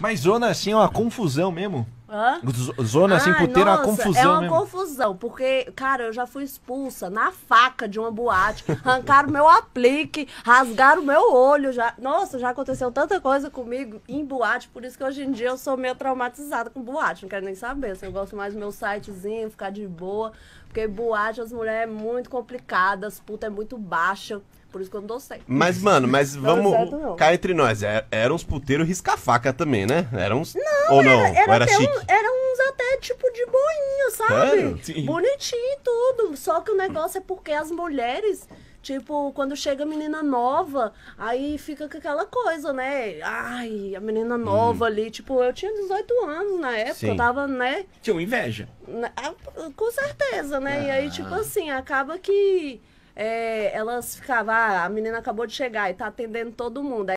Mas zona assim é uma confusão mesmo. Hã? Zona assim, puteira, nossa, é uma confusão. É uma mesmo. confusão, porque, cara, eu já fui expulsa na faca de uma boate, arrancaram meu aplique, rasgaram meu olho. Já... Nossa, já aconteceu tanta coisa comigo em boate, por isso que hoje em dia eu sou meio traumatizada com boate, não quero nem saber. Assim, eu gosto mais do meu sitezinho, ficar de boa, porque boate as mulheres é muito complicada, as putas é muito baixa. Por isso que eu não dou certo. Mas, mano, mas vamos. cá entre nós. Era, é, era uns puteiros risca-faca também, né? eram uns. Não, Ou não? Era, era, era chique? Um, uns até tipo de boinha, sabe? Bonitinho e tudo. Só que o negócio é porque as mulheres. Tipo, quando chega a menina nova, aí fica com aquela coisa, né? Ai, a menina hum. nova hum. ali. Tipo, eu tinha 18 anos na época, Sim. eu tava, né? Tinha inveja. Na, né? ah, com certeza, né? Ah. E aí, tipo ah. assim, acaba que é, elas ficavam, ah, a menina acabou de chegar e tá atendendo todo mundo.